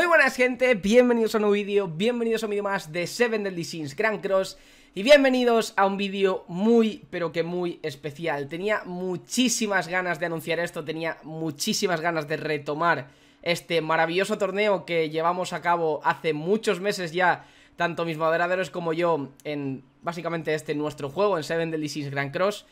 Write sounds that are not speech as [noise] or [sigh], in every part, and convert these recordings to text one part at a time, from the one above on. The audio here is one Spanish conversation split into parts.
Muy buenas gente, bienvenidos a un nuevo vídeo, bienvenidos a un vídeo más de Seven Deadly Sins Grand Cross y bienvenidos a un vídeo muy, pero que muy especial. Tenía muchísimas ganas de anunciar esto, tenía muchísimas ganas de retomar este maravilloso torneo que llevamos a cabo hace muchos meses ya, tanto mis moderadores como yo, en básicamente este nuestro juego, en Seven Deadly Sins Grand Cross.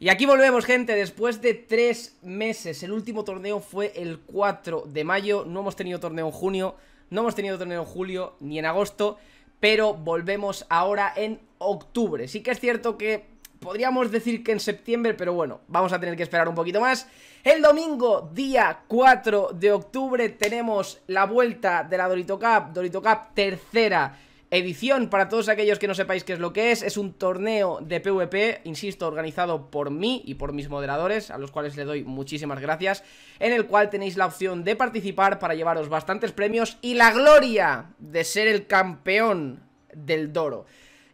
Y aquí volvemos, gente, después de tres meses. El último torneo fue el 4 de mayo, no hemos tenido torneo en junio, no hemos tenido torneo en julio ni en agosto, pero volvemos ahora en octubre. Sí que es cierto que podríamos decir que en septiembre, pero bueno, vamos a tener que esperar un poquito más. El domingo, día 4 de octubre, tenemos la vuelta de la Dorito Cup, Dorito Cup tercera edición para todos aquellos que no sepáis qué es lo que es. Es un torneo de PvP, insisto, organizado por mí y por mis moderadores, a los cuales le doy muchísimas gracias, en el cual tenéis la opción de participar para llevaros bastantes premios y la gloria de ser el campeón del Doro.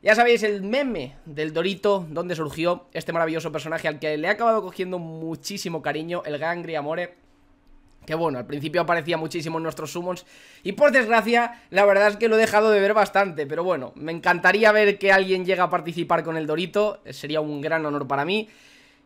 Ya sabéis el meme del Dorito, donde surgió este maravilloso personaje al que le he acabado cogiendo muchísimo cariño, el Gangri Amore que bueno, al principio aparecía muchísimo en nuestros summons Y por desgracia, la verdad es que lo he dejado de ver bastante Pero bueno, me encantaría ver que alguien llega a participar con el Dorito Sería un gran honor para mí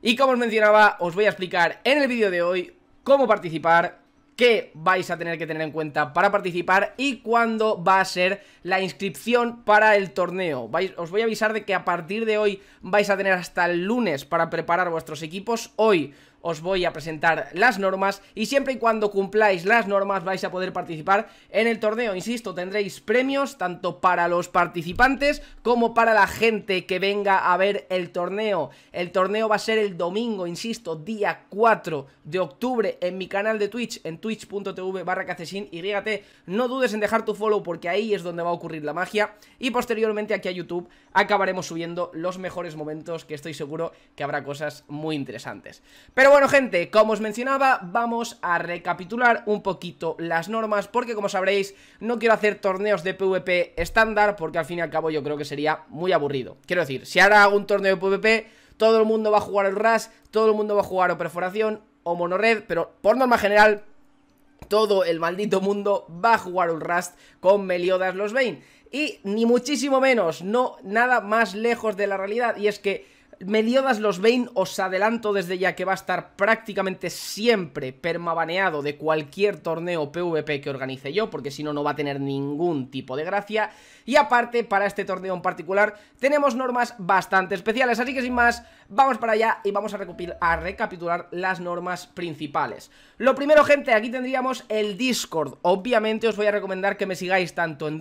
Y como os mencionaba, os voy a explicar en el vídeo de hoy Cómo participar, qué vais a tener que tener en cuenta para participar Y cuándo va a ser la inscripción para el torneo vais, Os voy a avisar de que a partir de hoy vais a tener hasta el lunes para preparar vuestros equipos Hoy os voy a presentar las normas y siempre y cuando cumpláis las normas vais a poder participar en el torneo. Insisto, tendréis premios tanto para los participantes como para la gente que venga a ver el torneo. El torneo va a ser el domingo, insisto, día 4 de octubre en mi canal de Twitch, en twitch.tv barra y rígate. No dudes en dejar tu follow porque ahí es donde va a ocurrir la magia y posteriormente aquí a YouTube acabaremos subiendo los mejores momentos que estoy seguro que habrá cosas muy interesantes. Pero bueno, gente, como os mencionaba, vamos a recapitular un poquito las normas, porque como sabréis, no quiero hacer torneos de PvP estándar, porque al fin y al cabo yo creo que sería muy aburrido. Quiero decir, si ahora hago un torneo de PvP, todo el mundo va a jugar el Rush, todo el mundo va a jugar o perforación o monored, pero por norma general todo el maldito mundo va a jugar un Rust con Meliodas los Bane. Y ni muchísimo menos, no nada más lejos de la realidad. Y es que Mediodas los Bane os adelanto desde ya que va a estar prácticamente siempre permabaneado de cualquier torneo PvP que organice yo, porque si no, no va a tener ningún tipo de gracia. Y aparte, para este torneo en particular, tenemos normas bastante especiales, así que sin más, vamos para allá y vamos a, recapitular las normas principales. Lo primero, gente, aquí tendríamos el Discord. Obviamente os voy a recomendar que me sigáis tanto en,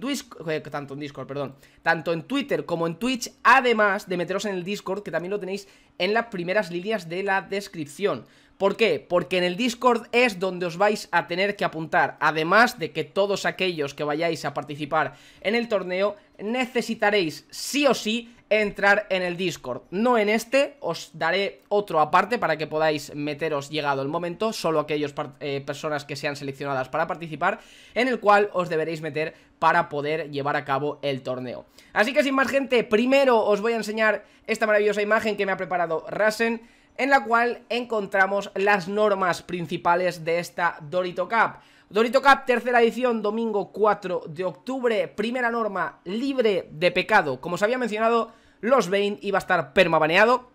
eh, tanto en Discord, perdón, tanto en Twitter como en Twitch, además de meteros en el Discord, que también lo tenéis en las primeras líneas de la descripción. ¿Por qué? Porque en el Discord es donde os vais a tener que apuntar. Además de que todos aquellos que vayáis a participar en el torneo necesitaréis sí o sí entrar en el Discord. No en este, os daré otro aparte para que podáis meteros llegado el momento, solo aquellas eh, personas que sean seleccionadas para participar, en el cual os deberéis meter para poder llevar a cabo el torneo. Así que sin más gente, primero os voy a enseñar esta maravillosa imagen que me ha preparado Rasen, en la cual encontramos las normas principales de esta Dorito Cup. Dorito Cup, tercera edición, domingo 4 de octubre. Primera norma, libre de pecado. Como os había mencionado, los Bane iba a estar permabaneado.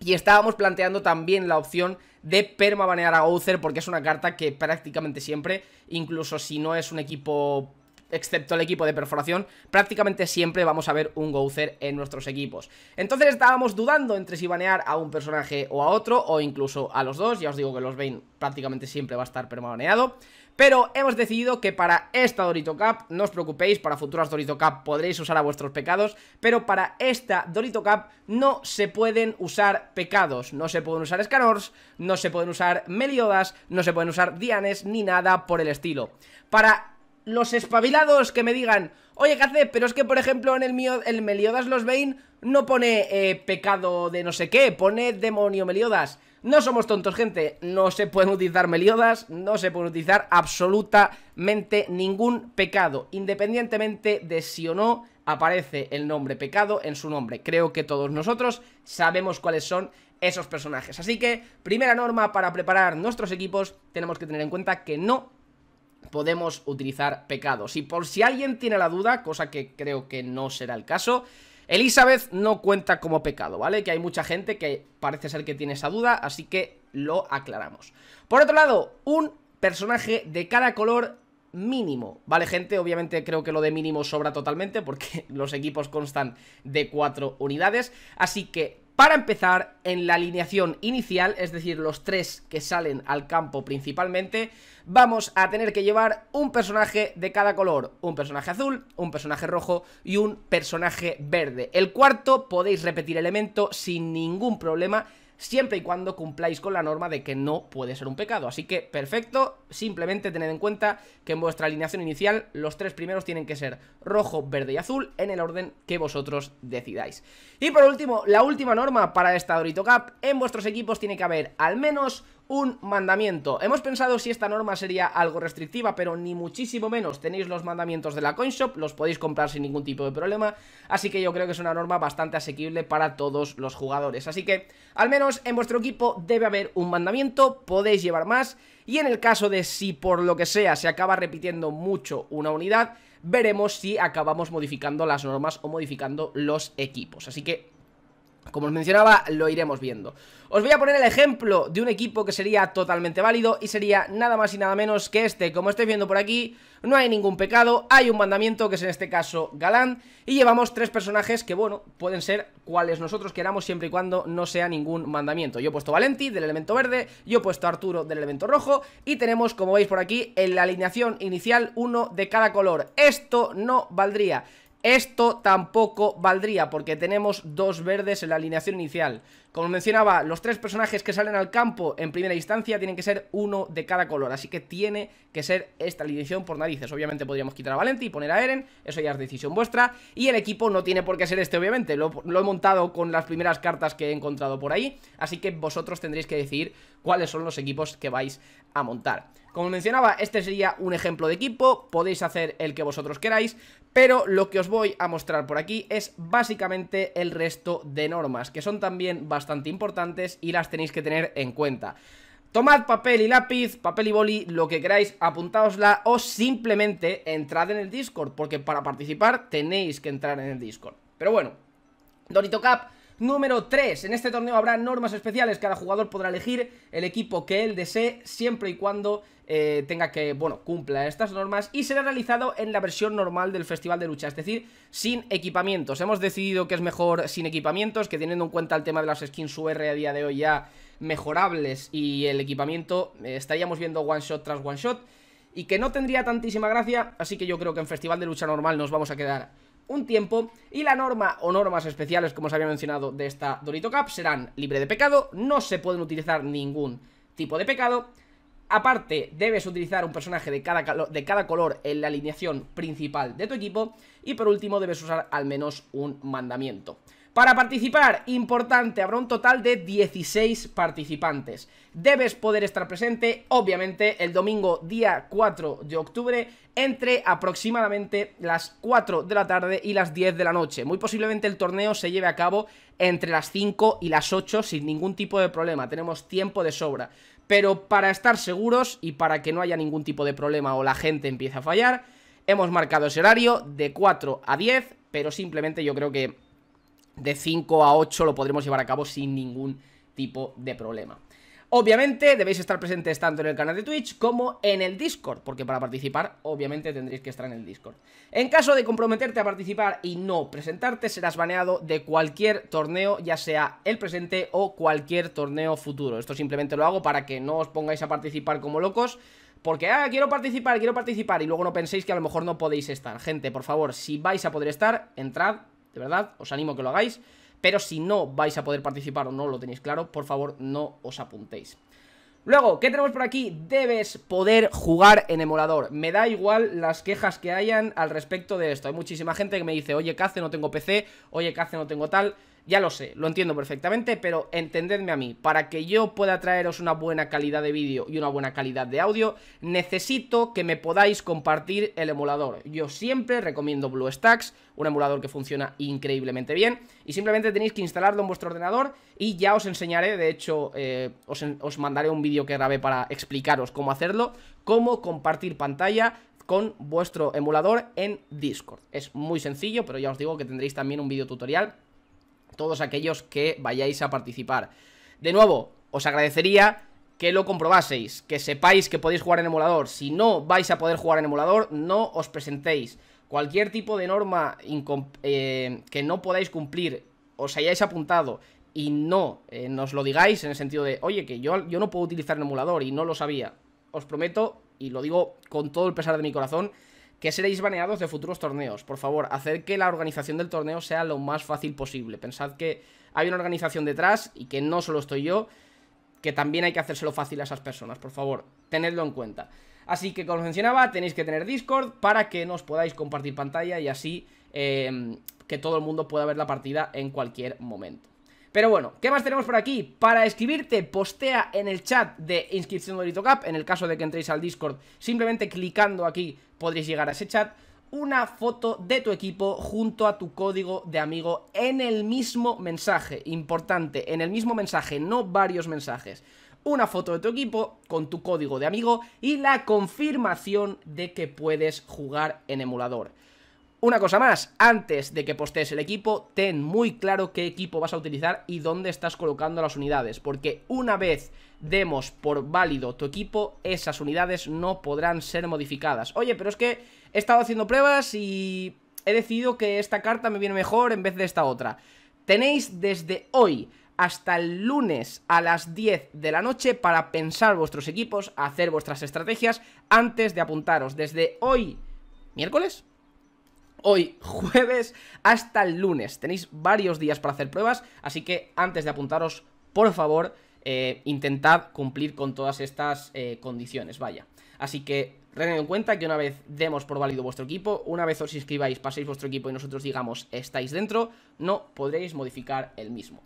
Y estábamos planteando también la opción de permabanear a Outher porque es una carta que prácticamente siempre, incluso si no es un equipo excepto el equipo de perforación, prácticamente siempre vamos a ver un Gozer en nuestros equipos. Entonces estábamos dudando entre si banear a un personaje o a otro, o incluso a los dos, ya os digo que los Bane prácticamente siempre va a estar permaneado Pero hemos decidido que para esta Dorito Cup, no os preocupéis, para futuras Dorito Cup podréis usar a vuestros pecados, pero para esta Dorito Cup no se pueden usar pecados, no se pueden usar Escanors, no se pueden usar Meliodas, no se pueden usar Dianes ni nada por el estilo. Para los espabilados que me digan Oye, ¿qué hace? Pero es que, por ejemplo, en el, mío, el Meliodas los Bane no pone eh, pecado de no sé qué, pone demonio Meliodas. No somos tontos, gente. No se pueden utilizar Meliodas, no se puede utilizar absolutamente ningún pecado, independientemente de si o no aparece el nombre pecado en su nombre. Creo que todos nosotros sabemos cuáles son esos personajes. Así que, primera norma para preparar nuestros equipos, tenemos que tener en cuenta que no podemos utilizar pecados. Y por si alguien tiene la duda, cosa que creo que no será el caso, Elizabeth no cuenta como pecado, ¿vale? Que hay mucha gente que parece ser que tiene esa duda, así que lo aclaramos. Por otro lado, un personaje de cada color mínimo, ¿vale gente? Obviamente creo que lo de mínimo sobra totalmente porque [laughs] los equipos constan de cuatro unidades, así que para empezar, en la alineación inicial, es decir, los tres que salen al campo principalmente, vamos a tener que llevar un personaje de cada color, un personaje azul, un personaje rojo y un personaje verde. El cuarto podéis repetir elemento sin ningún problema siempre y cuando cumpláis con la norma de que no puede ser un pecado. Así que, perfecto, simplemente tened en cuenta que en vuestra alineación inicial los tres primeros tienen que ser rojo, verde y azul en el orden que vosotros decidáis. Y por último, la última norma para esta Dorito Cup, en vuestros equipos tiene que haber al menos un mandamiento. Hemos pensado si esta norma sería algo restrictiva, pero ni muchísimo menos. Tenéis los mandamientos de la CoinShop, los podéis comprar sin ningún tipo de problema, así que yo creo que es una norma bastante asequible para todos los jugadores. Así que, al menos en vuestro equipo debe haber un mandamiento, podéis llevar más, y en el caso de si por lo que sea se acaba repitiendo mucho una unidad, veremos si acabamos modificando las normas o modificando los equipos. Así que como os mencionaba, lo iremos viendo. Os voy a poner el ejemplo de un equipo que sería totalmente válido y sería nada más y nada menos que este. Como estáis viendo por aquí, no hay ningún pecado, hay un mandamiento que es en este caso Galán y llevamos tres personajes que, bueno, pueden ser cuales nosotros queramos siempre y cuando no sea ningún mandamiento. Yo he puesto Valenti del elemento verde, yo he puesto Arturo del elemento rojo y tenemos, como veis por aquí, en la alineación inicial uno de cada color. Esto no valdría. Esto tampoco valdría porque tenemos dos verdes en la alineación inicial. Como mencionaba, los tres personajes que salen al campo en primera instancia tienen que ser uno de cada color, así que tiene que ser esta alineación por narices. Obviamente podríamos quitar a Valenti y poner a Eren, eso ya es decisión vuestra. Y el equipo no tiene por qué ser este, obviamente, lo, he montado con las primeras cartas que he encontrado por ahí, así que vosotros tendréis que decidir cuáles son los equipos que vais a montar. Como mencionaba, este sería un ejemplo de equipo, podéis hacer el que vosotros queráis, pero lo que os voy a mostrar por aquí es básicamente el resto de normas, que son también bastante importantes y las tenéis que tener en cuenta. Tomad papel y lápiz, papel y boli, lo que queráis, apuntaosla o simplemente entrad en el Discord, porque para participar tenéis que entrar en el Discord. Pero bueno, Dorito Cup número 3. En este torneo habrá normas especiales, cada jugador podrá elegir el equipo que él desee siempre y cuando eh, tenga que, bueno, cumpla estas normas y será realizado en la versión normal del Festival de Lucha, es decir, sin equipamientos. Hemos decidido que es mejor sin equipamientos, que teniendo en cuenta el tema de las skins UR a día de hoy ya mejorables y el equipamiento, eh, estaríamos viendo one shot tras one shot y que no tendría tantísima gracia, así que yo creo que en Festival de Lucha Normal nos vamos a quedar un tiempo y la norma o normas especiales, como os había mencionado, de esta Dorito Cup serán libre de pecado, no se pueden utilizar ningún tipo de pecado. Aparte, debes utilizar un personaje de cada, de cada color en la alineación principal de tu equipo y por último debes usar al menos un mandamiento. Para participar, importante, habrá un total de 16 participantes. Debes poder estar presente, obviamente, el domingo día 4 de octubre entre aproximadamente las 4 de la tarde y las 10 de la noche. Muy posiblemente el torneo se lleve a cabo entre las 5 y las 8 sin ningún tipo de problema, tenemos tiempo de sobra. Pero para estar seguros y para que no haya ningún tipo de problema o la gente empiece a fallar, hemos marcado ese horario de 4 a 10, pero simplemente yo creo que de 5 a 8 lo podremos llevar a cabo sin ningún tipo de problema. Obviamente debéis estar presentes tanto en el canal de Twitch como en el Discord, porque para participar obviamente tendréis que estar en el Discord. En caso de comprometerte a participar y no presentarte, serás baneado de cualquier torneo, ya sea el presente o cualquier torneo futuro. Esto simplemente lo hago para que no os pongáis a participar como locos, porque, ah, quiero participar, quiero participar, y luego no penséis que a lo mejor no podéis estar. Gente, por favor, si vais a poder estar, entrad, de verdad, os animo a que lo hagáis. Pero si no vais a poder participar o no lo tenéis claro, por favor no os apuntéis. Luego, ¿qué tenemos por aquí? Debes poder jugar en emulador. Me da igual las quejas que hayan al respecto de esto. Hay muchísima gente que me dice, oye, hace? no tengo PC, oye, hace? no tengo tal. Ya lo sé, lo entiendo perfectamente, pero entendedme a mí, para que yo pueda traeros una buena calidad de vídeo y una buena calidad de audio, necesito que me podáis compartir el emulador. Yo siempre recomiendo BlueStacks, un emulador que funciona increíblemente bien, y simplemente tenéis que instalarlo en vuestro ordenador y ya os enseñaré, de hecho, eh, os, os mandaré un vídeo que grabé para explicaros cómo hacerlo, cómo compartir pantalla, con vuestro emulador en Discord. Es muy sencillo, pero ya os digo que tendréis también un vídeo tutorial todos aquellos que vayáis a participar. De nuevo, os agradecería que lo comprobaseis, que sepáis que podéis jugar en emulador. Si no vais a poder jugar en emulador, no os presentéis. Cualquier tipo de norma eh, que no podáis cumplir, os hayáis apuntado y no eh, nos lo digáis en el sentido de, oye, que yo, yo no puedo utilizar el emulador y no lo sabía. Os prometo, y lo digo con todo el pesar de mi corazón, que seréis baneados de futuros torneos. Por favor, hacer que la organización del torneo sea lo más fácil posible. Pensad que hay una organización detrás y que no solo estoy yo, que también hay que hacérselo fácil a esas personas. Por favor, tenedlo en cuenta. Así que, como os mencionaba, tenéis que tener Discord para que nos podáis compartir pantalla y así eh, que todo el mundo pueda ver la partida en cualquier momento. Pero bueno, ¿qué más tenemos por aquí? Para escribirte, postea en el chat de inscripción de Cup, en el caso de que entréis al Discord, simplemente clicando aquí podréis llegar a ese chat una foto de tu equipo junto a tu código de amigo en el mismo mensaje, importante, en el mismo mensaje, no varios mensajes. Una foto de tu equipo con tu código de amigo y la confirmación de que puedes jugar en emulador. Una cosa más, antes de que postees el equipo, ten muy claro qué equipo vas a utilizar y dónde estás colocando las unidades, porque una vez demos por válido tu equipo, esas unidades no podrán ser modificadas. Oye, pero es que he estado haciendo pruebas y he decidido que esta carta me viene mejor en vez de esta otra. Tenéis desde hoy hasta el lunes a las 10 de la noche para pensar vuestros equipos, hacer vuestras estrategias antes de apuntaros. Desde hoy, miércoles, hoy jueves hasta el lunes. Tenéis varios días para hacer pruebas, así que antes de apuntaros, por favor, eh, intentad cumplir con todas estas eh, condiciones, vaya. Así que tened en cuenta que una vez demos por válido vuestro equipo, una vez os inscribáis, paséis vuestro equipo y nosotros digamos estáis dentro, no podréis modificar el mismo.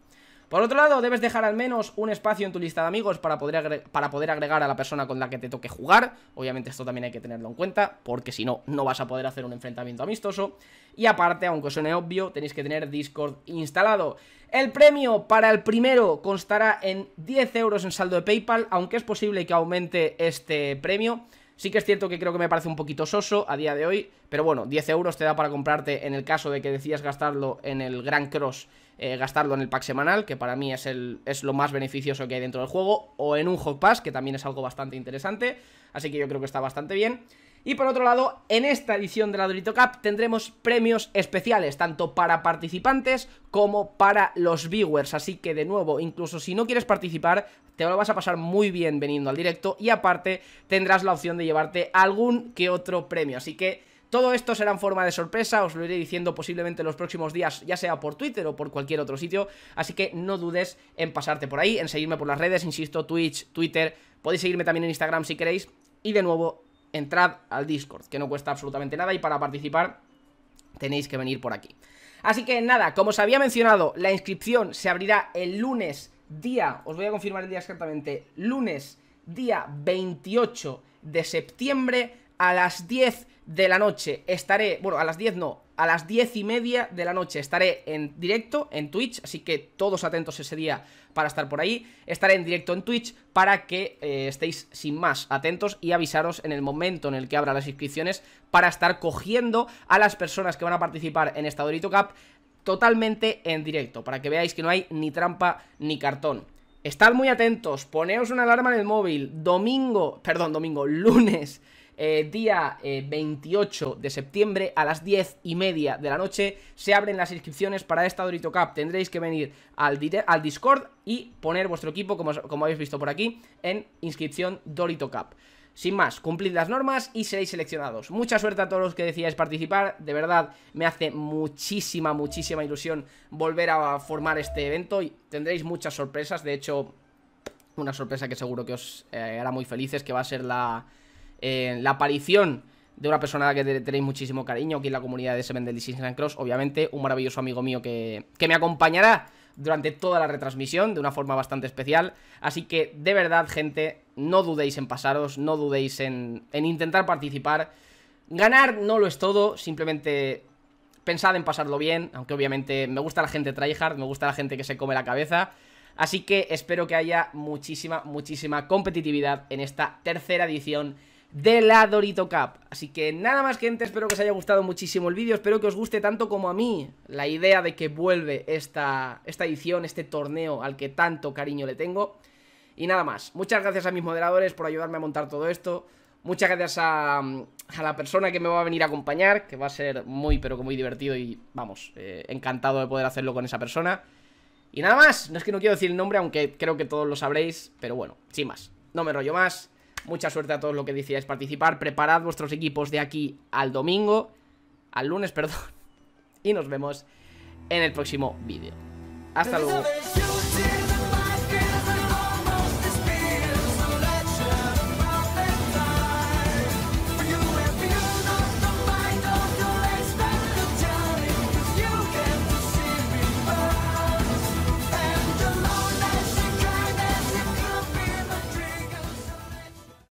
Por otro lado, debes dejar al menos un espacio en tu lista de amigos para poder, agregar, para poder agregar a la persona con la que te toque jugar. Obviamente esto también hay que tenerlo en cuenta, porque si no, no vas a poder hacer un enfrentamiento amistoso. Y aparte, aunque suene obvio, tenéis que tener Discord instalado. El premio para el primero constará en 10 euros en saldo de Paypal, aunque es posible que aumente este premio. Sí que es cierto que creo que me parece un poquito soso a día de hoy, pero bueno, 10 euros te da para comprarte en el caso de que decías gastarlo en el Grand Cross, eh, gastarlo en el pack semanal, que para mí es, el, es lo más beneficioso que hay dentro del juego, o en un Hot Pass, que también es algo bastante interesante, así que yo creo que está bastante bien. Y por otro lado, en esta edición de la Dorito Cup tendremos premios especiales, tanto para participantes como para los viewers. Así que de nuevo, incluso si no quieres participar, te lo vas a pasar muy bien veniendo al directo y aparte tendrás la opción de llevarte algún que otro premio. Así que... Todo esto será en forma de sorpresa, os lo iré diciendo posiblemente los próximos días, ya sea por Twitter o por cualquier otro sitio, así que no dudes en pasarte por ahí, en seguirme por las redes, insisto, Twitch, Twitter, podéis seguirme también en Instagram si queréis, y de nuevo, entrad al Discord, que no cuesta absolutamente nada y para participar tenéis que venir por aquí. Así que nada, como os había mencionado, la inscripción se abrirá el lunes día, os voy a confirmar el día exactamente, lunes día 28 de septiembre a las 10 de la noche. Estaré, bueno, a las 10 no, a las 10 y media de la noche. Estaré en directo en Twitch, así que todos atentos ese día para estar por ahí. Estaré en directo en Twitch para que eh, estéis sin más atentos y avisaros en el momento en el que abra las inscripciones para estar cogiendo a las personas que van a participar en esta Dorito Cup totalmente en directo, para que veáis que no hay ni trampa ni cartón. Estad muy atentos, poneos una alarma en el móvil, domingo, perdón, domingo, lunes eh, día 28 eh, de septiembre a las 10 y media de la noche se abren las inscripciones para esta Dorito Cup. Tendréis que venir al, al Discord y poner vuestro equipo, como, habéis visto por aquí, en inscripción Dorito Cup. Sin más, cumplid las normas y seréis seleccionados. Mucha suerte a todos los que decíais participar. De verdad, me hace muchísima, muchísima ilusión volver a formar este evento. Y tendréis muchas sorpresas. De hecho, una sorpresa que seguro que os eh, hará muy felices, que va a ser la, eh, la aparición de una persona a la que tenéis muchísimo cariño aquí en la comunidad de Seven Deadly Sins and Cross, obviamente, un maravilloso amigo mío que, me acompañará durante toda la retransmisión de una forma bastante especial. Así que, de verdad, gente, no dudéis en pasaros, no dudéis en, en intentar participar. Ganar no lo es todo, simplemente pensad en pasarlo bien, aunque obviamente me gusta la gente tryhard, me gusta la gente que se come la cabeza. Así que espero que haya muchísima, muchísima competitividad en esta tercera edición de la Dorito Cup. Así que nada más gente, espero que os haya gustado muchísimo el vídeo, espero que os guste tanto como a mí la idea de que vuelve esta, esta edición, este torneo al que tanto cariño le tengo. Y nada más, muchas gracias a mis moderadores por ayudarme a montar todo esto, muchas gracias a, a la persona que me va a venir a acompañar, que va a ser muy pero que muy divertido y vamos, eh, encantado de poder hacerlo con esa persona. Y nada más, no es que no quiero decir el nombre, aunque creo que todos lo sabréis, pero bueno, sin más, no me rollo más. Mucha suerte a todos los que decidáis participar. Preparad vuestros equipos de aquí al domingo, al lunes, [laughs] perdón. Y nos vemos en el próximo vídeo. Hasta luego.